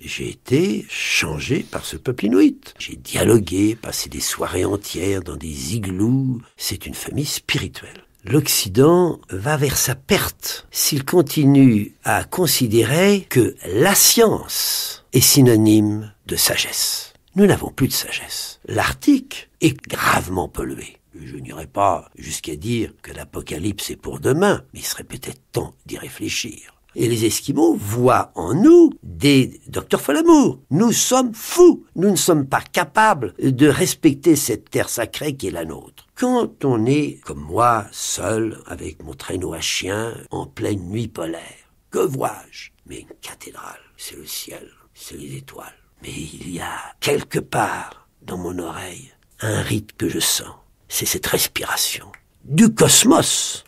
j'ai été changé par ce peuple inuit. J'ai dialogué, passé des soirées entières dans des igloos. C'est une famille spirituelle. L'Occident va vers sa perte s'il continue à considérer que la science est synonyme de sagesse. Nous n'avons plus de sagesse. L'Arctique est gravement pollué. Je n'irai pas jusqu'à dire que l'Apocalypse est pour demain, mais il serait peut-être temps d'y réfléchir. Et les Esquimaux voient en nous des docteurs Folamour. Nous sommes fous. Nous ne sommes pas capables de respecter cette terre sacrée qui est la nôtre. Quand on est, comme moi, seul, avec mon traîneau à chien, en pleine nuit polaire, que vois-je Mais une cathédrale. C'est le ciel. C'est les étoiles. Mais il y a quelque part dans mon oreille un rythme que je sens. C'est cette respiration du cosmos.